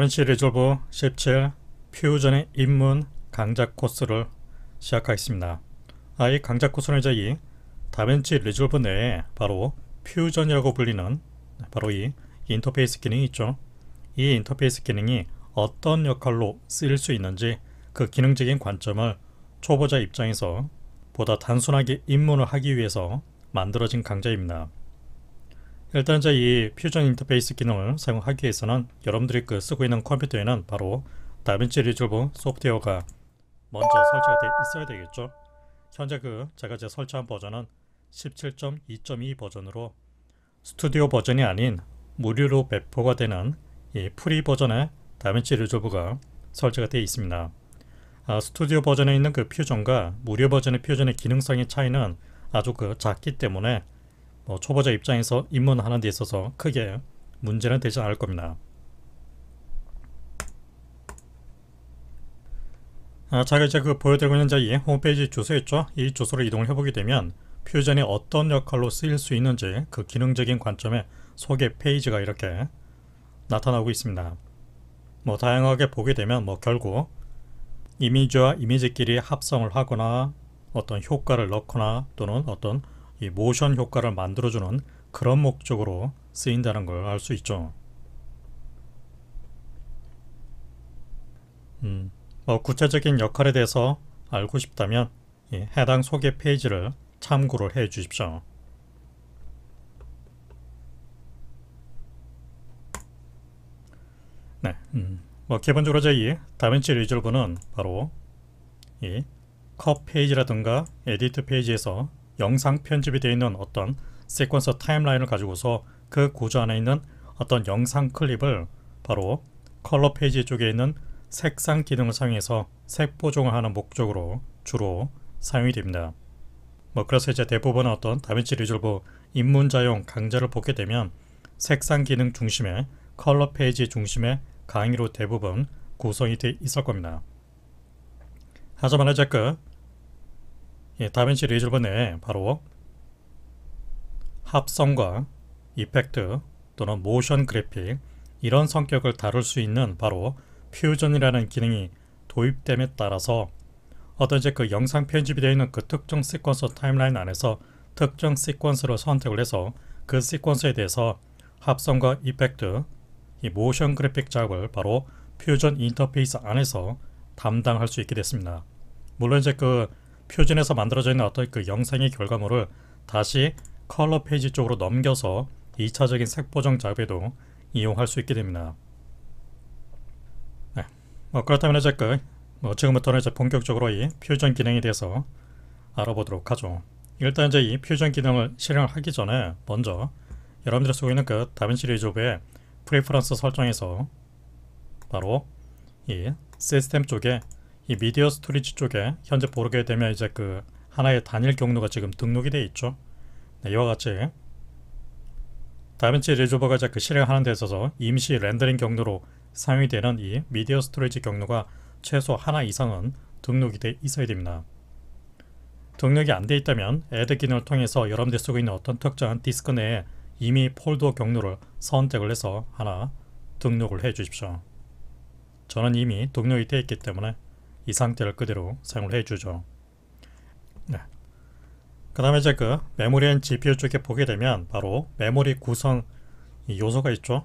다빈치 리졸브 17 퓨전의 입문 강좌 코스를 시작하겠습니다. 아이 강좌 코스는 이제 이 다빈치 리졸브 내에 바로 퓨전이라고 불리는 네, 바로 이 인터페이스 기능이 있죠. 이 인터페이스 기능이 어떤 역할로 쓰일 수 있는지 그 기능적인 관점을 초보자 입장에서 보다 단순하게 입문을 하기 위해서 만들어진 강좌입니다. 일단 이제 이 퓨전 인터페이스 기능을 사용하기 위해서는 여러분들이 그 쓰고 있는 컴퓨터에는 바로 다빈치 리졸브 소프트웨어가 먼저 설치가 돼 있어야 되겠죠. 현재 그 제가 제 설치한 버전은 17.2.2 버전으로 스튜디오 버전이 아닌 무료로 배포가 되는 이 프리 버전의 다빈치 리졸브가 설치가 되어 있습니다. 아, 스튜디오 버전에 있는 그 퓨전과 무료 버전의 퓨전의 기능성의 차이는 아주 그 작기 때문에 어, 초보자 입장에서 입문하는 데 있어서 크게 문제는 되지 않을 겁니다. 아, 제가 이제 그 보여드리고 있는 자이 홈페이지 주소 있죠? 이 주소로 이동을 해보게 되면 퓨전이 어떤 역할로 쓰일 수 있는지 그 기능적인 관점의 소개 페이지가 이렇게 나타나고 있습니다. 뭐 다양하게 보게 되면 뭐 결국 이미지와 이미지끼리 합성을 하거나 어떤 효과를 넣거나 또는 어떤 이 모션 효과를 만들어주는 그런 목적으로 쓰인다는 걸 알 수 있죠. 음, 뭐 구체적인 역할에 대해서 알고 싶다면 예, 해당 소개 페이지를 참고를 해 주십시오. 네, 음, 뭐 기본적으로 저희 다빈치 리졸브는 바로 이컵 페이지라든가 에디트 페이지에서 영상 편집이 되어 있는 어떤 세퀀서 타임라인을 가지고서 그 구조 안에 있는 어떤 영상 클립을 바로 컬러 페이지 쪽에 있는 색상 기능을 사용해서 색 보정을 하는 목적으로 주로 사용이 됩니다. 뭐 그래서 이제 대부분 어떤 다빈치 리졸브 입문자용 강좌를 보게 되면 색상 기능 중심에 컬러 페이지 중심의 강의로 대부분 구성이 돼 있을 겁니다. 하지만 이제 그 예, 다빈치 리졸브는 바로 합성과 이펙트 또는 모션 그래픽 이런 성격을 다룰 수 있는 바로 퓨전이라는 기능이 도입됨에 따라서 어떤 이제 그 영상 편집이 되어 있는 그 특정 시퀀스 타임라인 안에서 특정 시퀀스를 선택을 해서 그 시퀀스에 대해서 합성과 이펙트, 이 모션 그래픽 작업을 바로 퓨전 인터페이스 안에서 담당할 수 있게 됐습니다. 물론 이제 그 표준에서 만들어져 있는 어떤 그 영상의 결과물을 다시 컬러 페이지 쪽으로 넘겨서 2차적인 색 보정 작업에도 이용할 수 있게 됩니다. 네. 뭐 그렇다면 이제 그뭐 지금부터는 이제 본격적으로 이 표준 기능에 대해서 알아보도록 하죠. 일단 이제 이 표준 기능을 실행 하기 전에 먼저 여러분들이 쓰고 있는 그 다빈치 리졸브의 프리퍼런스 설정에서 바로 이 시스템 쪽에 이 미디어 스토리지 쪽에 현재 보게 되면 이제 그 하나의 단일 경로가 지금 등록이 되어 있죠. 네, 이와 같이 다빈치 리조버가 이제 그 실행하는 데 있어서 임시 렌더링 경로로 사용이 되는 이 미디어 스토리지 경로가 최소 하나 이상은 등록이 돼 있어야 됩니다. 등록이 안 돼 있다면 애드 기능을 통해서 여러분들이 쓰고 있는 어떤 특정한 디스크 내에 이미 폴더 경로를 선택을 해서 하나 등록을 해 주십시오. 저는 이미 등록이 돼 있기 때문에 이 상태를 그대로 사용을 해주죠. 네. 그 다음에 이제 그 메모리 앤 GPU 쪽에 보게 되면 바로 메모리 구성 요소가 있죠.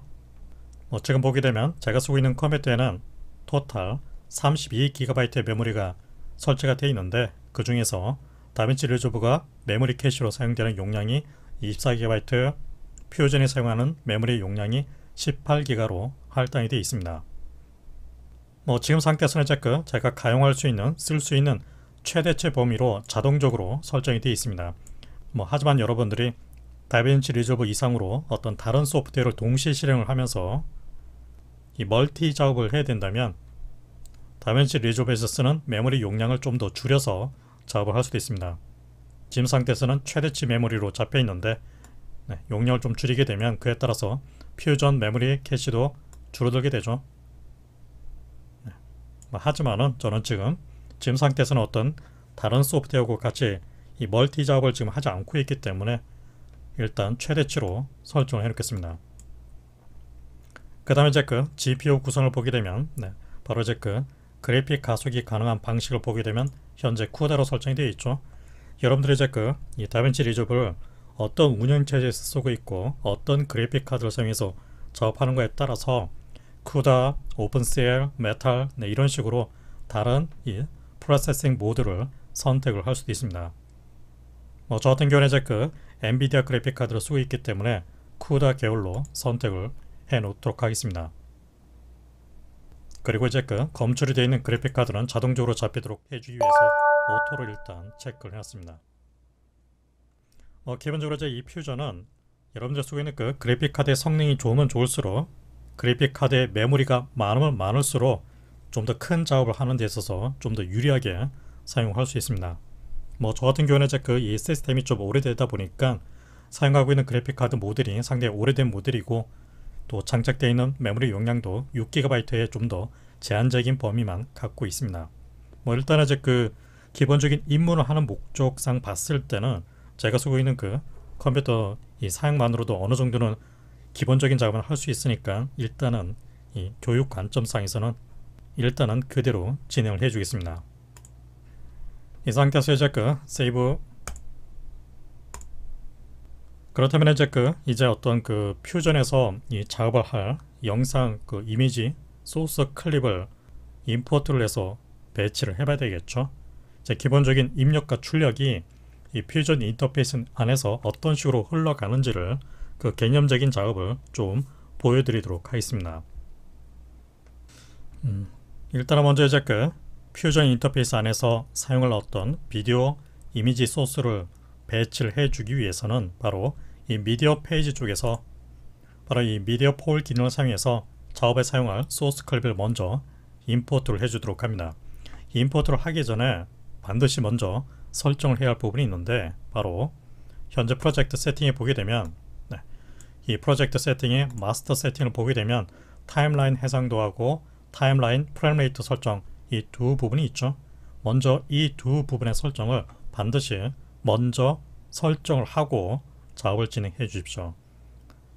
뭐 지금 보게 되면 제가 쓰고 있는 컴퓨터에는 토탈 32GB의 메모리가 설치가 되어 있는데 그 중에서 다빈치 리조브가 메모리 캐시로 사용되는 용량이 24GB, 퓨전이 사용하는 메모리 용량이 18기가로 할당이 되어 있습니다. 뭐 지금 상태에서는 이제 그 제가 가용할 수 있는 쓸 수 있는 최대치 범위로 자동적으로 설정이 되어 있습니다. 뭐 하지만 여러분들이 다빈치 리졸브 이상으로 어떤 다른 소프트웨어를 동시에 실행을 하면서 이 멀티 작업을 해야 된다면 다빈치 리졸브에서 쓰는 메모리 용량을 좀 더 줄여서 작업을 할 수도 있습니다. 지금 상태에서는 최대치 메모리로 잡혀 있는데 네, 용량을 좀 줄이게 되면 그에 따라서 퓨전 메모리 캐시도 줄어들게 되죠. 뭐 하지만은 저는 지금 지금 상태에서는 어떤 다른 소프트웨어하고 같이 이 멀티 작업을 지금 하지 않고 있기 때문에 일단 최대치로 설정을 해 놓겠습니다. 그 다음에 이제 그 GPU 구성을 보게 되면 네, 바로 이제 그 그래픽 가속이 가능한 방식을 보게 되면 현재 쿠데로 설정이 되어 있죠. 여러분들이 이제 그이 다빈치 리졸브를 어떤 운영체제에서 쓰고 있고 어떤 그래픽 카드를 사용해서 작업하는 것에 따라서 쿠다, 오픈CL, 메탈 네, 이런 식으로 다른 이 프로세싱 모드를 선택을 할 수도 있습니다. 뭐저 같은 경우는 이제 그 엔비디아 그래픽 카드를 쓰고 있기 때문에 쿠다 계열로 선택을 해 놓도록 하겠습니다. 그리고 이제 그 검출이 되어 있는 그래픽 카드는 자동적으로 잡히도록 해주기 위해서 오토를 일단 체크를 해놨습니다. 어, 기본적으로 이제 이 퓨전은 여러분들 쓰고 있는 그 그래픽 카드의 성능이 좋으면 좋을수록 그래픽 카드의 메모리가 많으면 많을수록 좀 더 큰 작업을 하는 데 있어서 좀 더 유리하게 사용할 수 있습니다. 뭐 저 같은 경우는 이제 그이 시스템이 좀 오래되다 보니까 사용하고 있는 그래픽 카드 모델이 상당히 오래된 모델이고 또 장착되어 있는 메모리 용량도 6GB에 좀 더 제한적인 범위만 갖고 있습니다. 뭐 일단 이제 그 기본적인 입문을 하는 목적상 봤을 때는 제가 쓰고 있는 그 컴퓨터 이 사양만으로도 어느 정도는 기본적인 작업은 할수 있으니까 일단은 이 교육 관점상에서는 일단은 그대로 진행을 해주겠습니다. 이 상태에서 이제 그 세이브 그렇다면 이제 그 이제 어떤 그 퓨전에서 이 작업을 할 영상 그 이미지 소스 클립을 임포트를 해서 배치를 해봐야 되겠죠. 제 기본적인 입력과 출력이 이 퓨전 인터페이스 안에서 어떤 식으로 흘러가는지를 그 개념적인 작업을 좀 보여드리도록 하겠습니다. 음, 일단 먼저 이제 그 퓨전 인터페이스 안에서 사용을 어떤 비디오 이미지 소스를 배치를 해주기 위해서는 바로 이 미디어 페이지 쪽에서 바로 이 미디어 폴 기능을 사용해서 작업에 사용할 소스 클립을 먼저 임포트를 해주도록 합니다. 임포트를 하기 전에 반드시 먼저 설정을 해야 할 부분이 있는데 바로 현재 프로젝트 세팅에 보게 되면 이 프로젝트 세팅의 마스터 세팅을 보게 되면 타임라인 해상도 하고 타임라인 프레임레이트 설정 이 두 부분이 있죠. 먼저 이 두 부분의 설정을 반드시 먼저 설정을 하고 작업을 진행해 주십시오.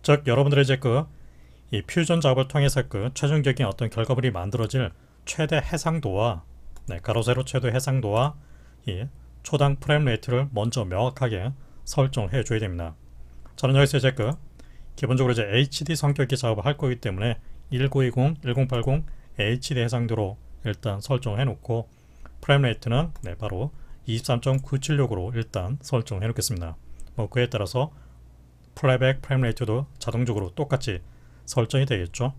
즉 여러분들의 이제 그이 퓨전 작업을 통해서 그 최종적인 어떤 결과물이 만들어질 최대 해상도와 네, 가로 세로 최대 해상도와 이 초당 프레임 레이트를 먼저 명확하게 설정을 해줘야 됩니다. 저는 여기서 이제 그 기본적으로 이제 HD 성격의 작업을 할 거기 때문에 1920, 1080 HD 해상도로 일단 설정해 놓고 프레임 레이트는 네, 바로 23.976으로 일단 설정해 놓겠습니다. 뭐 그에 따라서 플라이백 프레임 레이트도 자동적으로 똑같이 설정이 되겠죠.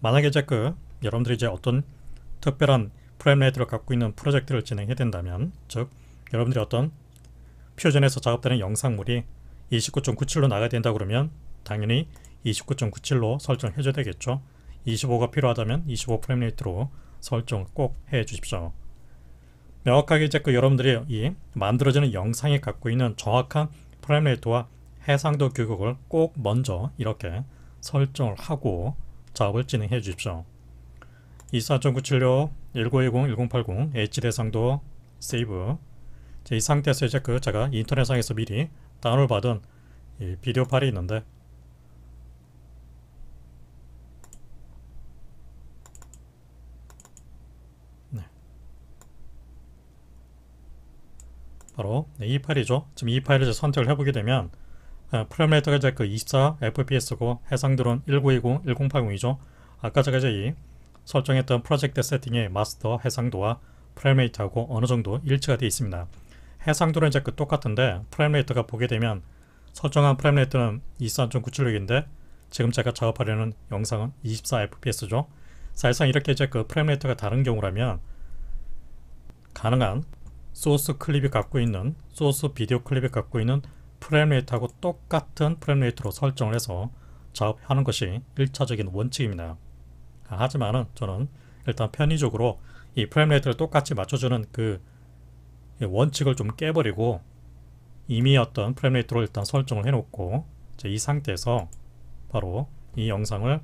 만약에 이제 그 여러분들이 이제 어떤 특별한 프레임 레이트를 갖고 있는 프로젝트를 진행해야 된다면 즉 여러분들이 어떤 퓨전에서 작업되는 영상물이 29.97로 나가야 된다 그러면 당연히 29.97로 설정해줘야 되겠죠. 25가 필요하다면 25 프레임 레이트로 설정을 꼭 해주십시오. 명확하게 이제 그 여러분들이 이 만들어지는 영상이 갖고 있는 정확한 프레임 레이트와 해상도 규격을 꼭 먼저 이렇게 설정을 하고 작업을 진행해 주십시오. 24.976, 1920, 1080, H 대상도 세이브. 이 상태에서 이제 그 제가 인터넷상에서 미리 다운을 받은 비디오 파일이 있는데 네. 바로 네, 이 파일이죠. 지금 이 파일을 선택을 해보게 되면 프레임 아, 레이터가 이제 그24 FPS고 해상 드론 1920, 1080이죠. 아까 제가 이제 이 설정했던 프로젝트 세팅의 마스터 해상도와 프레임 레이트하고 어느 정도 일치가 되어 있습니다. 해상도는 이제 그 똑같은데 프레임레이트가 보게 되면 설정한 프레임레이트는 23.976인데 지금 제가 작업하려는 영상은 24fps죠. 사실상 이렇게 이제 그 프레임레이트가 다른 경우라면 가능한 소스 클립이 갖고 있는 소스 비디오 클립이 갖고 있는 프레임레이트하고 똑같은 프레임레이트로 설정을 해서 작업하는 것이 1차적인 원칙입니다. 하지만은 저는 일단 편의적으로 이 프레임레이트를 똑같이 맞춰주는 그 예, 원칙을 좀 깨버리고 이미 어떤 프레임 레이트로 일단 설정을 해놓고 이 상태에서 바로 이 영상을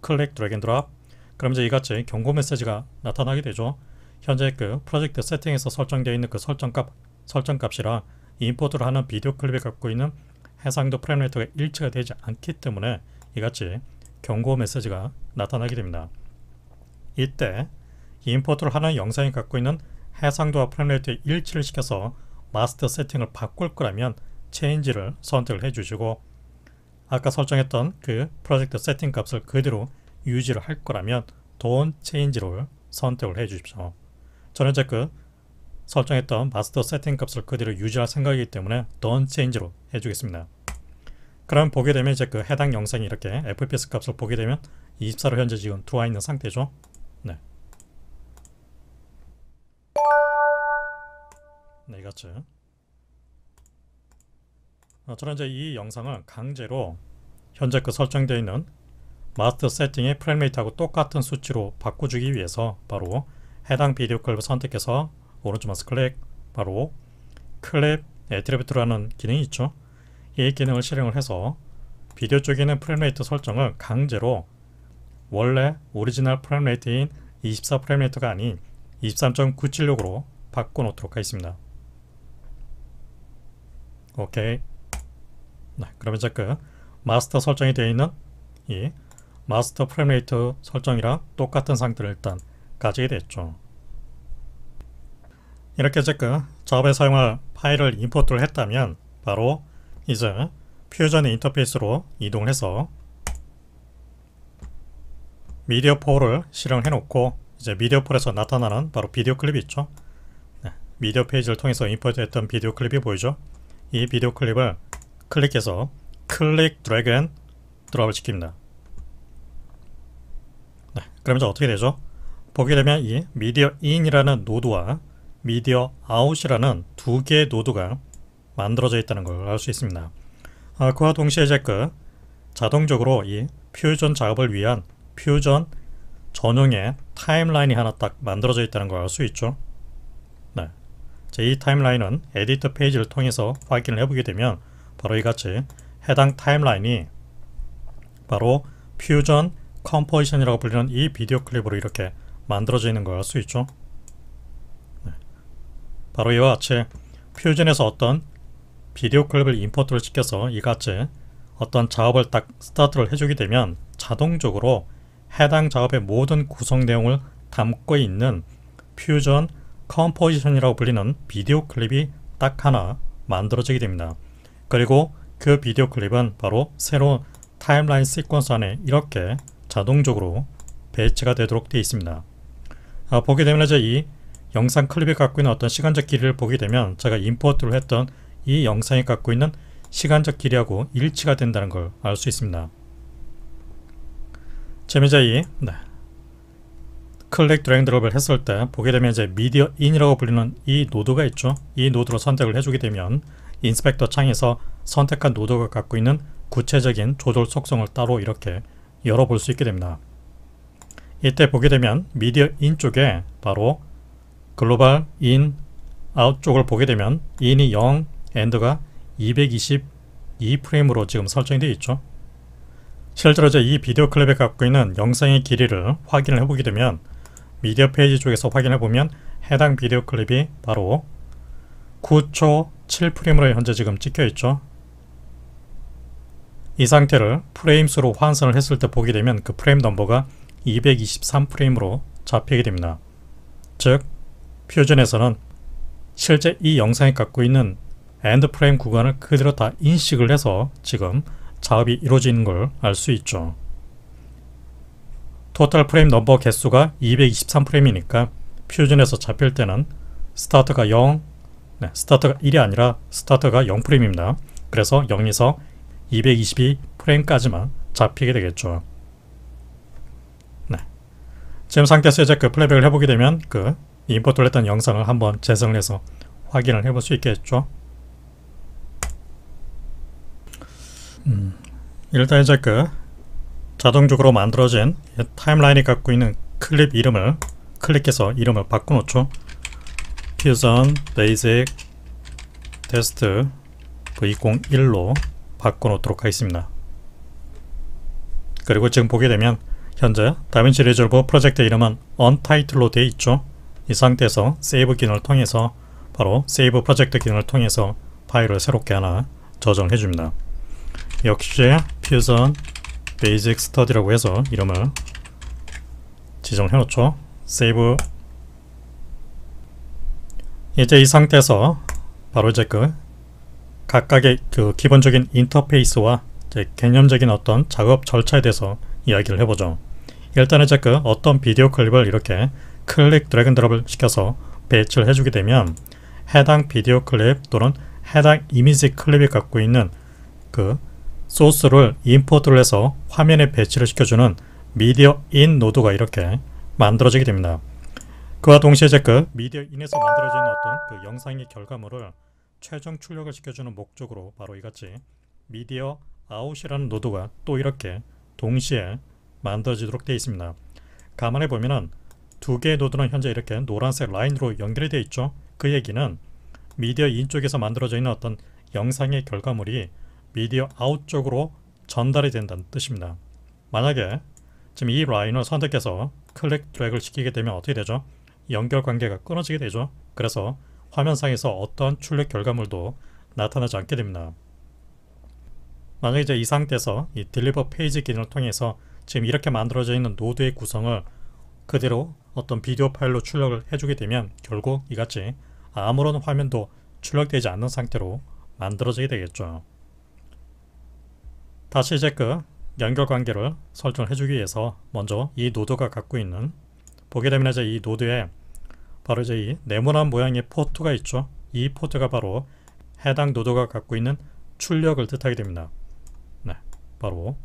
클릭 드래그 앤 드랍 그럼 이제 이같이 경고 메시지가 나타나게 되죠. 현재 그 프로젝트 세팅에서 설정되어 있는 그 설정값 설정값이랑 인포트를 하는 비디오 클립이 갖고 있는 해상도 프레임 레이트가 일치가 되지 않기 때문에 이같이 경고 메시지가 나타나게 됩니다. 이때 인포트를 하는 영상이 갖고 있는 해상도와 프레임레이트의 일치를 시켜서 마스터 세팅을 바꿀 거라면 체인지를 선택을 해주시고 아까 설정했던 그 프로젝트 세팅 값을 그대로 유지를 할 거라면 돈 체인지를 선택을 해주십시오. 저는 이제 그 설정했던 마스터 세팅 값을 그대로 유지할 생각이기 때문에 돈 체인지로 해주겠습니다. 그럼 보게 되면 이제 그 해당 영상이 이렇게 FPS 값을 보게 되면 24로 현재 지금 들어와 있는 상태죠. 네. 네, 이같이 어, 저는 이제 이 영상을 강제로 현재 그 설정되어 있는 마스터 세팅의 프레임레이트하고 똑같은 수치로 바꿔주기 위해서 바로 해당 비디오 클립을 선택해서 오른쪽 마우스 클릭 바로 클립 애트리뷰트라는 기능이 있죠 이 기능을 실행을 해서 비디오 쪽에는 프레임레이트 설정을 강제로 원래 오리지널 프레임레이트인 24 프레임레이트가 아닌 23.976으로 바꿔놓도록 하겠습니다. 오케이. 네, 그러면 이제 그 마스터 설정이 되어 있는 이 마스터 프레임 레이트 설정이랑 똑같은 상태를 일단 가지게 됐죠. 이렇게 이제 그 작업에 사용할 파일을 임포트를 했다면 바로 이제 퓨전 인터페이스로 이동해서 미디어4를 실행해 놓고 이제 미디어폴에서 나타나는 바로 비디오 클립이 있죠. 네, 미디어 페이지를 통해서 임포트했던 비디오 클립이 보이죠. 이 비디오 클립을 클릭해서 클릭 드래그 앤 드랍을 시킵니다. 네, 그러면 이제 어떻게 되죠? 보게 되면 이 미디어 인이라는 노드와 미디어 아웃이라는 두 개의 노드가 만들어져 있다는 걸 알 수 있습니다. 아, 그와 동시에 이제 그 자동적으로 이 퓨전 작업을 위한 퓨전 전용의 타임라인이 하나 딱 만들어져 있다는 걸 알 수 있죠. 네. 이 타임라인은 에디터 페이지를 통해서 확인을 해보게 되면 바로 이같이 해당 타임라인이 바로 퓨전 컴포지션이라고 불리는 이 비디오 클립으로 이렇게 만들어져 있는 걸 알 수 있죠. 네. 바로 이와 같이 퓨전에서 어떤 비디오 클립을 임포트를 시켜서 이같이 어떤 작업을 딱 스타트를 해주게 되면 자동적으로 해당 작업의 모든 구성 내용을 담고 있는 퓨전 컴포지션이라고 불리는 비디오 클립이 딱 하나 만들어지게 됩니다. 그리고 그 비디오 클립은 바로 새로운 타임라인 시퀀스 안에 이렇게 자동적으로 배치가 되도록 되어 있습니다. 아, 보게 되면 이제 이 영상 클립이 갖고 있는 어떤 시간적 길이를 보게 되면 제가 임포트를 했던 이 영상이 갖고 있는 시간적 길이하고 일치가 된다는 걸 알 수 있습니다. 재미자이 네. 클릭 드랭 드롭을 했을 때 보게 되면 이제 미디어 인이라고 불리는 이 노드가 있죠. 이 노드로 선택을 해주게 되면 인스펙터 창에서 선택한 노드가 갖고 있는 구체적인 조절 속성을 따로 이렇게 열어볼 수 있게 됩니다. 이때 보게 되면 미디어 인 쪽에 바로 글로벌 인 아웃 쪽을 보게 되면 인이 0, 엔드가 222 프레임으로 지금 설정이 되어 있죠. 실제로 이 비디오 클립에 갖고 있는 영상의 길이를 확인을 해보게 되면 미디어 페이지 쪽에서 확인해보면 해당 비디오 클립이 바로 9초 7프레임으로 현재 지금 찍혀있죠. 이 상태를 프레임수로 환산을 했을 때 보게 되면 그 프레임 넘버가 223프레임으로 잡히게 됩니다. 즉, 퓨전에서는 실제 이 영상이 갖고 있는 엔드 프레임 구간을 그대로 다 인식을 해서 지금 작업이 이루어지는 걸 알 수 있죠. 토탈 프레임 넘버 개수가 223프레임이니까 퓨전에서 잡힐 때는 스타트가 0, 네, 스타트가 1이 아니라 스타트가 0프레임입니다. 그래서 0에서 222프레임까지만 잡히게 되겠죠. 네. 지금 상태에서 이제 그 플레이백을 해보게 되면 그 임포트를 했던 영상을 한번 재생을 해서 확인을 해볼 수 있겠죠. 음, 일단 이제 그 자동적으로 만들어진 타임라인이 갖고 있는 클립 이름을 클릭해서 이름을 바꿔놓죠. 퓨전 베이직 테스트 V01로 바꿔놓도록 하겠습니다. 그리고 지금 보게 되면 현재 다빈치 리졸브 프로젝트 이름은 unitled로 되어 있죠. 이 상태에서 세이브 기능을 통해서 바로 세이브 프로젝트 기능을 통해서 파일을 새롭게 하나 저장해 줍니다. 역시 퓨전 베이직 스터디라고 해서 이름을 지정해 놓죠 세이브 이제 이 상태에서 바로 이제 그 각각의 그 기본적인 인터페이스와 개념적인 어떤 작업 절차에 대해서 이야기를 해보죠 일단 이제 그 어떤 비디오 클립을 이렇게 클릭 드래그 드랍을 시켜서 배치를 해주게 되면 해당 비디오 클립 또는 해당 이미지 클립이 갖고 있는 그 소스를 임포트를 해서 화면에 배치를 시켜주는 미디어 인 노드가 이렇게 만들어지게 됩니다. 그와 동시에 이제 그 미디어 인에서 만들어지는 어떤 그 영상의 결과물을 최종 출력을 시켜주는 목적으로 바로 이같이 미디어 아웃이라는 노드가 또 이렇게 동시에 만들어지도록 되어 있습니다. 감안해 보면은 두 개의 노드는 현재 이렇게 노란색 라인으로 연결이 되어 있죠. 그 얘기는 미디어 인 쪽에서 만들어져 있는 어떤 영상의 결과물이 미디어 아웃 쪽으로 전달이 된다는 뜻입니다. 만약에 지금 이 라인을 선택해서 클릭 드래그를 시키게 되면 어떻게 되죠? 연결 관계가 끊어지게 되죠. 그래서 화면상에서 어떠한 출력 결과물도 나타나지 않게 됩니다. 만약에 이제 이 상태에서 이 딜리버 페이지 기능을 통해서 지금 이렇게 만들어져 있는 노드의 구성을 그대로 어떤 비디오 파일로 출력을 해주게 되면 결국 이같이 아무런 화면도 출력되지 않는 상태로 만들어지게 되겠죠. 다시 이제 그 연결관계를 설정해주기 위해서 먼저 이 노드가 갖고 있는 보게 되면 이제 이 노드에 바로 이제 이 네모난 모양의 포트가 있죠. 이 포트가 바로 해당 노드가 갖고 있는 출력을 뜻하게 됩니다. 네, 바로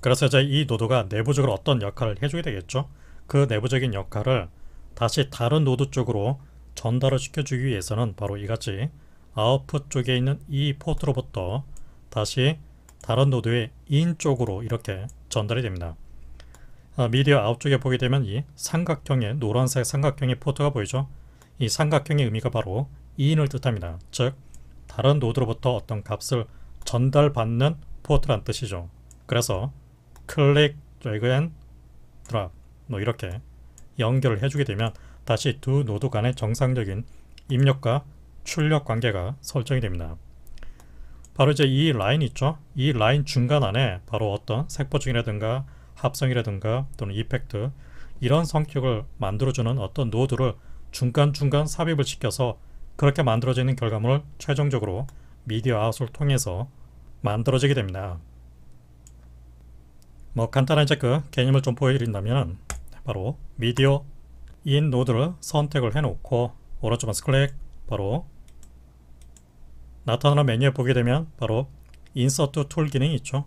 그래서 이제 이 노드가 내부적으로 어떤 역할을 해줘야 되겠죠. 그 내부적인 역할을 다시 다른 노드 쪽으로 전달을 시켜주기 위해서는 바로 이같이 아웃풋 쪽에 있는 이 포트로부터 다시 다른 노드의 인 쪽으로 이렇게 전달이 됩니다. 아, 미디어 아웃 쪽에 보게 되면 이 삼각형의 노란색 삼각형의 포트가 보이죠. 이 삼각형의 의미가 바로 인을 뜻합니다. 즉 다른 노드로부터 어떤 값을 전달받는 포트란 뜻이죠. 그래서 클릭, 드래그 앤 드랍 뭐 이렇게 연결을 해주게 되면 다시 두 노드 간의 정상적인 입력과 출력 관계가 설정이 됩니다. 바로 이제 이 라인 있죠? 이 라인 중간 안에 바로 어떤 색보증이라든가 합성이라든가 또는 이펙트 이런 성격을 만들어주는 어떤 노드를 중간중간 삽입을 시켜서 그렇게 만들어지는 결과물을 최종적으로 미디어 아웃을 통해서 만들어지게 됩니다. 뭐 간단한 이제 그 개념을 좀 보여드린다면 바로 미디어 인 노드를 선택을 해놓고 오른쪽 마우스 클릭 바로 나타나는 메뉴에 보게 되면 바로 인서트 툴 기능이 있죠.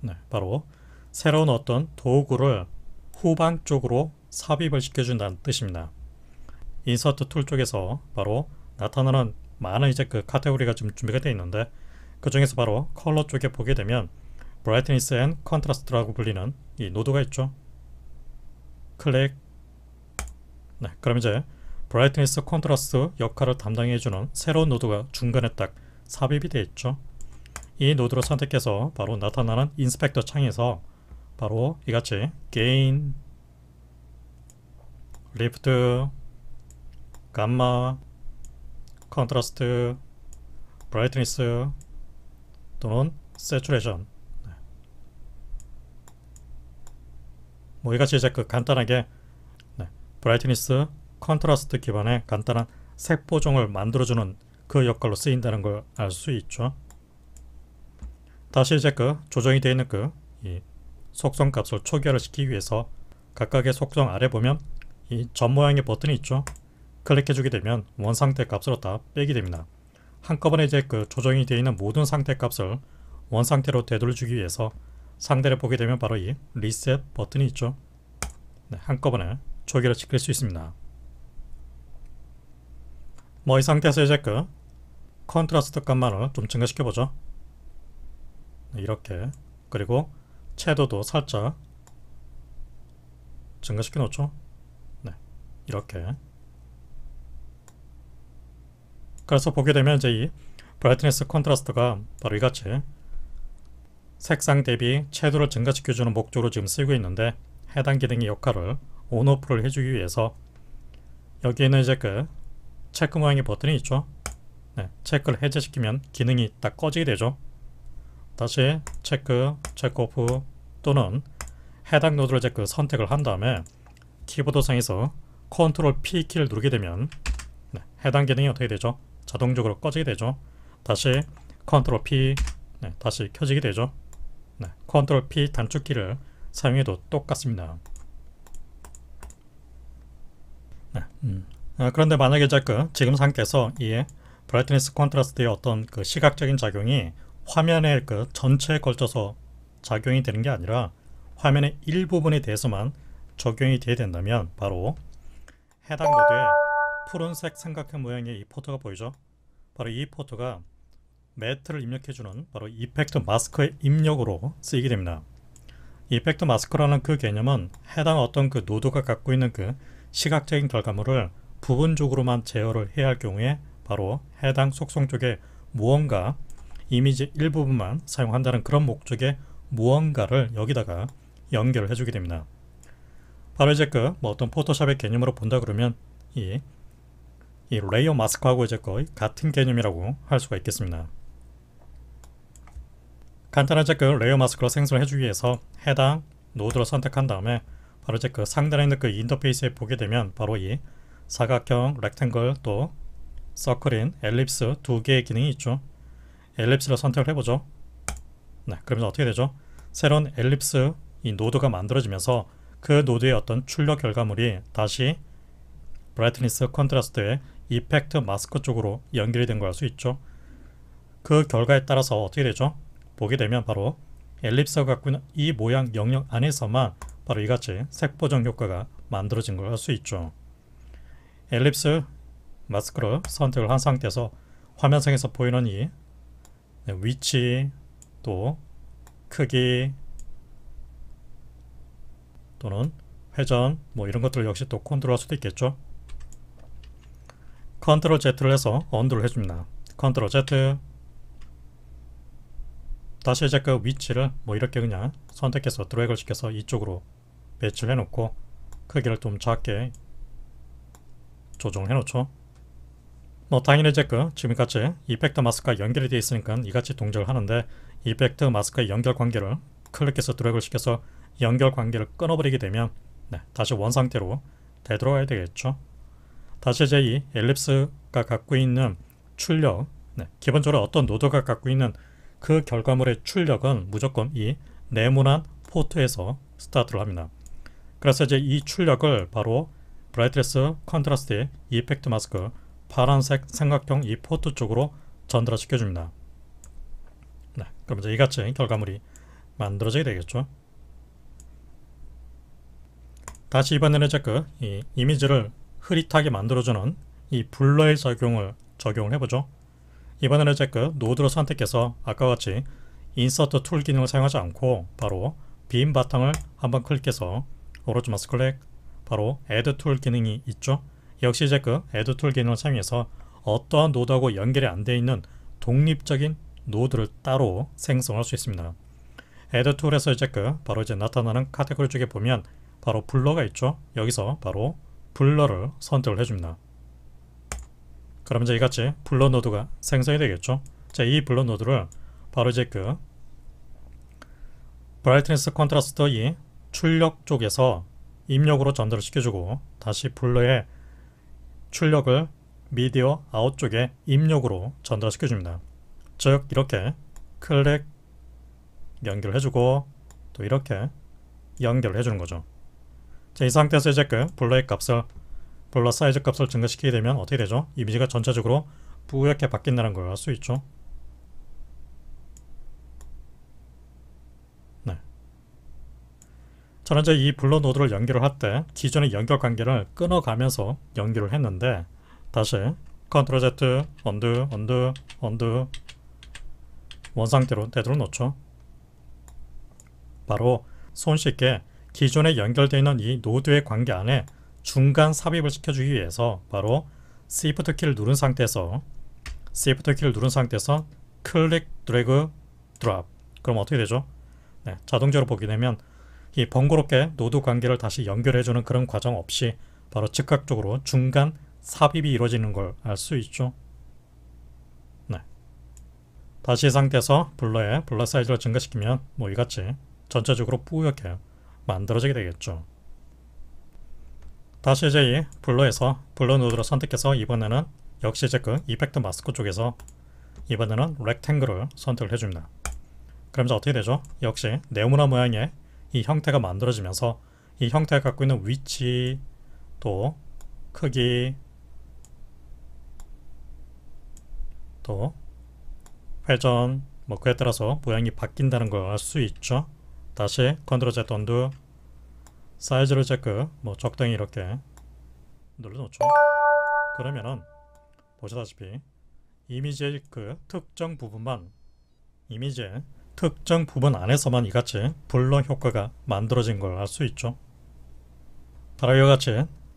네, 바로 새로운 어떤 도구를 후방 쪽으로 삽입을 시켜준다는 뜻입니다. 인서트 툴 쪽에서 바로 나타나는 많은 이제 그 카테고리가 좀 준비가 되어 있는데 그 중에서 바로 컬러 쪽에 보게 되면 brightness and contrast라고 불리는 이 노드가 있죠. 클릭. 네, 그럼 이제 브라이트니스 컨트라스트 역할을 담당해주는 새로운 노드가 중간에 딱 삽입이 되어 있죠. 이 노드를 선택해서 바로 나타나는 인스펙터 창에서 바로 이같이 gain, lift, gamma, contrast, brightness 또는 saturation 네. 뭐 이같이 이제 그 간단하게 네, brightness, 컨트라스트 기반의 간단한 색 보정을 만들어주는 그 역할로 쓰인다는 걸 알 수 있죠. 다시 이제 그 조정이 되어 있는 그 속성 값을 초기화를 시키기 위해서 각각의 속성 아래 보면 이 점 모양의 버튼이 있죠. 클릭해 주게 되면 원 상태 값으로 다 빼게 됩니다. 한꺼번에 이제 그 조정이 되어 있는 모든 상태 값을 원 상태로 되돌려주기 위해서 상대를 보게 되면 바로 이 리셋 버튼이 있죠. 네, 한꺼번에 초기를 화 시킬 수 있습니다. 뭐이 상태에서 이제 그 컨트라스트 값만을 좀 증가시켜보죠. 이렇게 그리고 채도도 살짝 증가시켜 놓죠. 네, 이렇게 그래서 보게 되면 이제 이 브라이트니스 컨트라스트가 바로 이같이 색상 대비 채도를 증가시켜주는 목적으로 지금 쓰이고 있는데 해당 기능의 역할을 온오프를 해주기 위해서 여기에는 이제 그 체크 모양의 버튼이 있죠. 네, 체크를 해제시키면 기능이 딱 꺼지게 되죠. 다시 체크, 체크 오프 또는 해당 노드를 체크 선택을 한 다음에 키보드 상에서 컨트롤 P 키를 누르게 되면 네, 해당 기능이 어떻게 되죠? 자동적으로 꺼지게 되죠. 다시 컨트롤 P 네, 다시 켜지게 되죠. 네, 컨트롤 P 단축키를 사용해도 똑같습니다. 네, 음, 어, 그런데 만약에 자그 지금 상태에서 이 브라이트니스 컨트라스트의 어떤 그 시각적인 작용이 화면의 그 전체에 걸쳐서 작용이 되는 게 아니라 화면의 일부분에 대해서만 적용이 돼야 된다면 바로 해당 모드에 푸른색 삼각형 모양의 이 포트가 보이죠? 바로 이 포트가 매트를 입력해주는 바로 이펙트 마스크의 입력으로 쓰이게 됩니다. 이펙트 마스크라는 그 개념은 해당 어떤 그 노드가 갖고 있는 그 시각적인 결과물을 부분적으로만 제어를 해야 할 경우에 바로 해당 속성 쪽에 무언가 이미지 일부분만 사용한다는 그런 목적의 무언가를 여기다가 연결을 해주게 됩니다. 바로 이제 그뭐 어떤 포토샵의 개념으로 본다 그러면 이, 이 레이어 마스크하고 이제 거의 같은 개념이라고 할 수가 있겠습니다. 간단한 이제 그 레이어 마스크로 생성을 해주기 위해서 해당 노드를 선택한 다음에 바로 이제 그 상단에 있는 그 인터페이스에 보게 되면 바로 이 사각형, 렉탱글, 또 서클인, 엘립스 두 개의 기능이 있죠. 엘립스를 선택을 해보죠. 네, 그러면 어떻게 되죠? 새로운 엘립스 이 노드가 만들어지면서 그 노드의 어떤 출력 결과물이 다시 브라이트니스 컨트라스트의 이펙트 마스크 쪽으로 연결이 된 걸 알 수 있죠. 그 결과에 따라서 어떻게 되죠? 보게 되면 바로 엘립스가 갖고 있는 이 모양 영역 안에서만 바로 이같이 색 보정 효과가 만들어진 걸 알 수 있죠. 엘립스 마스크를 선택을 한 상태에서 화면상에서 보이는 이 네, 위치 또 크기 또는 회전 뭐 이런 것들 을 역시 또 컨트롤 할 수도 있겠죠 컨트롤 Z를 해서 언두를 해줍니다 컨트롤 Z 다시 이제 그 위치를 뭐 이렇게 그냥 선택해서 드래그를 시켜서 이쪽으로 배치를 해놓고 크기를 좀 작게 조정해 놓죠. 뭐 당연히 제크 그 지금같이 이펙트 마스크가 연결이 되어 있으니까 이같이 동작을 하는데 이펙트 마스크의 연결 관계를 클릭해서 드래그를 시켜서 연결 관계를 끊어버리게 되면 네, 다시 원 상태로 되돌아가야 되겠죠. 다시 제2 엘립스가 갖고 있는 출력 네, 기본적으로 어떤 노드가 갖고 있는 그 결과물의 출력은 무조건 이 네모난 포트에서 스타트를 합니다. 그래서 이제 이 출력을 바로 브라이트레스 컨트라스트의 이펙트 마스크 파란색 삼각형 이 포트 쪽으로 전달을 시켜줍니다. 네, 그럼 이제 이같이 결과물이 만들어지게 되겠죠. 다시 이번에는 제그 이 이미지를 흐릿하게 만들어주는 이 블러의 작용을 적용을 해보죠. 이번에는 제그 노드를 선택해서 아까 같이 인서트 툴 기능을 사용하지 않고 바로 빈 바탕을 한번 클릭해서 오른쪽 마스 클릭 바로 add tool 기능이 있죠. 역시 이제 그 add tool 기능을 사용해서 어떠한 노드하고 연결이 안 되어 있는 독립적인 노드를 따로 생성할 수 있습니다. add tool에서 이제 그 바로 이제 나타나는 카테고리 쪽에 보면 바로 블러가 있죠. 여기서 바로 블러를 선택을 해줍니다. 그럼 이제 이같이 블러 노드가 생성이 되겠죠. 자, 이 블러 노드를 바로 이제 그 b r i g h t n 브라이트니스 컨트라스트 의 출력 쪽에서 입력으로 전달을 시켜주고 다시 블러에 출력을 미디어 아웃 쪽에 입력으로 전달시켜 줍니다. 즉 이렇게 클릭 연결해 주고 또 이렇게 연결을 해주는 거죠. 자, 이 상태에서 이제 그 블러의 값을 블러 사이즈 값을 증가시키게 되면 어떻게 되죠? 이미지가 전체적으로 부옇게 바뀐다는 걸 알 수 있죠. 저는 이제 이 블러 노드를 연결을 할 때 기존의 연결 관계를 끊어가면서 연결을 했는데 다시 컨트롤 Z 언드 언드 언드 원상태로 되돌려 놓죠. 바로 손쉽게 기존에 연결되어 있는 이 노드의 관계 안에 중간 삽입을 시켜주기 위해서 바로 Shift 키를 누른 상태에서 Shift 키를 누른 상태에서 클릭, 드래그, 드랍 그럼 어떻게 되죠? 네, 자동적으로 보게 되면 이 번거롭게 노드 관계를 다시 연결해주는 그런 과정 없이 바로 즉각적으로 중간 삽입이 이루어지는 걸 알 수 있죠. 네. 다시 상태에서 블러의 블러 사이즈를 증가시키면 뭐 이같이 전체적으로 뿌옇게 만들어지게 되겠죠. 다시 이제 이 블러에서 블러 노드를 선택해서 이번에는 역시 이제 그 이펙트 마스크 쪽에서 이번에는 렉탱글을 선택을 해줍니다. 그럼 이제 어떻게 되죠? 역시 네모나 모양의 이 형태가 만들어지면서 이 형태가 갖고 있는 위치 또 크기 또 회전 뭐 그에 따라서 모양이 바뀐다는 걸 알 수 있죠 다시 컨트롤 Z 언두 사이즈를 체크 뭐 적당히 이렇게 눌러놓죠 그러면은 보시다시피 이미지의 그 특정 부분만 이미지의 특정 부분 안에서만 이같이 불러 효과가 만들어진 걸 알 수 있죠. 바로 이와 같이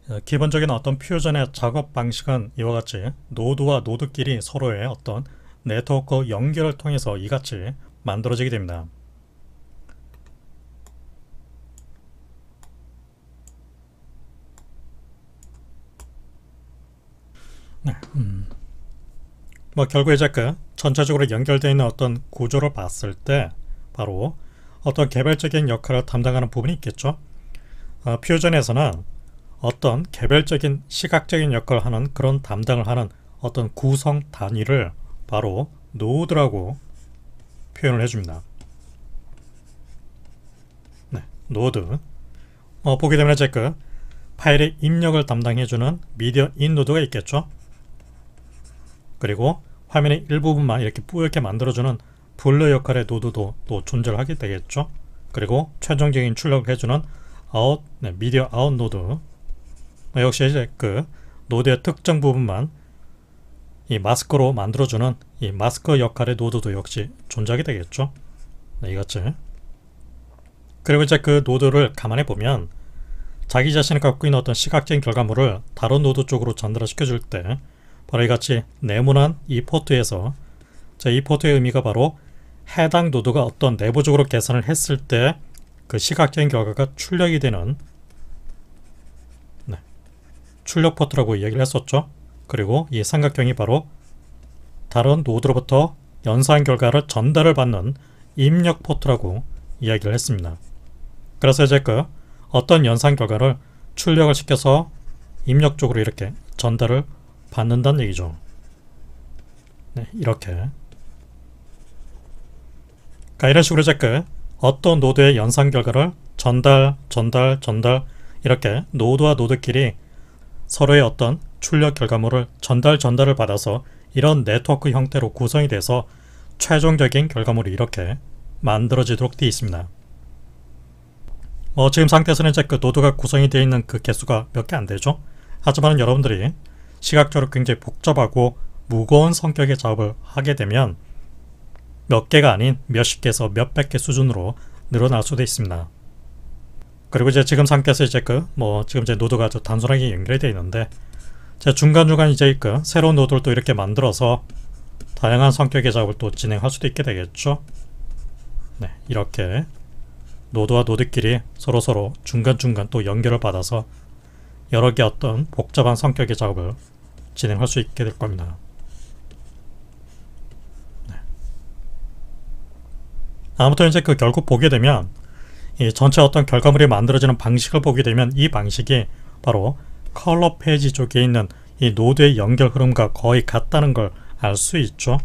어, 기본적인 어떤 퓨전의 작업 방식은 이와 같이 노드와 노드끼리 서로의 어떤 네트워크 연결을 통해서 이같이 만들어지게 됩니다. 네, 음. 뭐 결국에 제가 전체적으로 연결되어 있는 어떤 구조로 봤을 때 바로 어떤 개별적인 역할을 담당하는 부분이 있겠죠. 어, 퓨전에서는 어떤 개별적인 시각적인 역할을 하는 그런 담당을 하는 어떤 구성 단위를 바로 노드라고 표현을 해줍니다. 네, 노드. 어, 보게 되면 체크 파일의 입력을 담당해주는 미디어 인 노드가 있겠죠. 그리고 화면의 일부분만 이렇게 뿌옇게 만들어주는 블러 역할의 노드도 또 존재하게 되겠죠. 그리고 최종적인 출력을 해주는 아웃, 네, 미디어 아웃 노드 네, 역시 이제 그 노드의 특정 부분만 이 마스크로 만들어주는 이 마스크 역할의 노드도 역시 존재하게 되겠죠. 네, 이것이 그리고 이제 그 노드를 감안해 보면 자기 자신을 갖고 있는 어떤 시각적인 결과물을 다른 노드 쪽으로 전달시켜줄 때 바로 이같이 네모난 이 포트에서 자, 이 포트의 의미가 바로 해당 노드가 어떤 내부적으로 계산을 했을 때 그 시각적인 결과가 출력이 되는 네, 출력 포트라고 이야기를 했었죠. 그리고 이 삼각형이 바로 다른 노드로부터 연산 결과를 전달을 받는 입력 포트라고 이야기를 했습니다. 그래서 이제 그 어떤 연산 결과를 출력을 시켜서 입력 쪽으로 이렇게 전달을 받는다는 얘기죠. 네, 이렇게. 그러니까 이런 식으로 제크 그 어떤 노드의 연산 결과를 전달, 전달, 전달 이렇게 노드와 노드끼리 서로의 어떤 출력 결과물을 전달, 전달을 받아서 이런 네트워크 형태로 구성이 돼서 최종적인 결과물이 이렇게 만들어지도록 되어 있습니다. 뭐 지금 상태에서는 이제 그 노드가 구성이 되어 있는 그 개수가 몇 개 안 되죠? 하지만 여러분들이 시각적으로 굉장히 복잡하고 무거운 성격의 작업을 하게 되면 몇 개가 아닌 몇십 개에서 몇백 개 수준으로 늘어날 수도 있습니다. 그리고 이제 지금 상태에서 이제 그 뭐 지금 제 노드가 아주 단순하게 연결 되어 있는데 제 중간중간 이제 그 새로운 노드를 또 이렇게 만들어서 다양한 성격의 작업을 또 진행할 수도 있게 되겠죠. 네, 이렇게 노드와 노드끼리 서로서로 중간중간 또 연결을 받아서 여러 개 어떤 복잡한 성격의 작업을 진행할 수 있게 될 겁니다. 네. 아무튼 이제 그 결국 보게 되면 전체 어떤 결과물이 만들어지는 방식을 보게 되면 이 방식이 바로 컬러 페이지 쪽에 있는 이 노드의 연결 흐름과 거의 같다는 걸 알 수 있죠.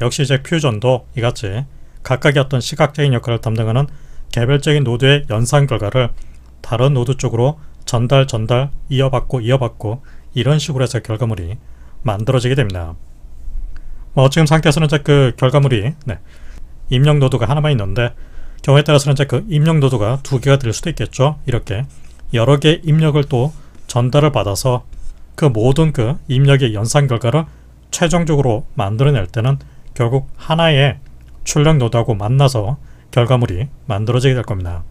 역시 이제 퓨전도 이같이 각각의 어떤 시각적인 역할을 담당하는 개별적인 노드의 연산 결과를 다른 노드 쪽으로 전달 전달 이어받고 이어받고 이런 식으로 해서 결과물이 만들어지게 됩니다. 뭐 지금 상태에서는 이제 그 결과물이 네, 입력 노드가 하나만 있는데 경우에 따라서는 이제 그 입력 노드가 두 개가 될 수도 있겠죠. 이렇게 여러 개의 입력을 또 전달을 받아서 그 모든 그 입력의 연산 결과를 최종적으로 만들어낼 때는 결국 하나의 출력 노드하고 만나서 결과물이 만들어지게 될 겁니다.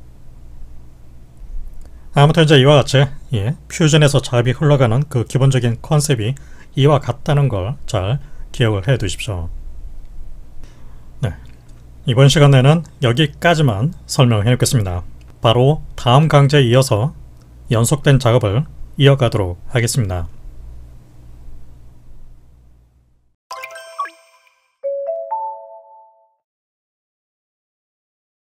아무튼 이제 이와 같이 예, 퓨전에서 작업이 흘러가는 그 기본적인 컨셉이 이와 같다는 걸 잘 기억을 해 두십시오. 네, 이번 시간에는 여기까지만 설명해 놓겠습니다. 바로 다음 강좌에 이어서 연속된 작업을 이어가도록 하겠습니다.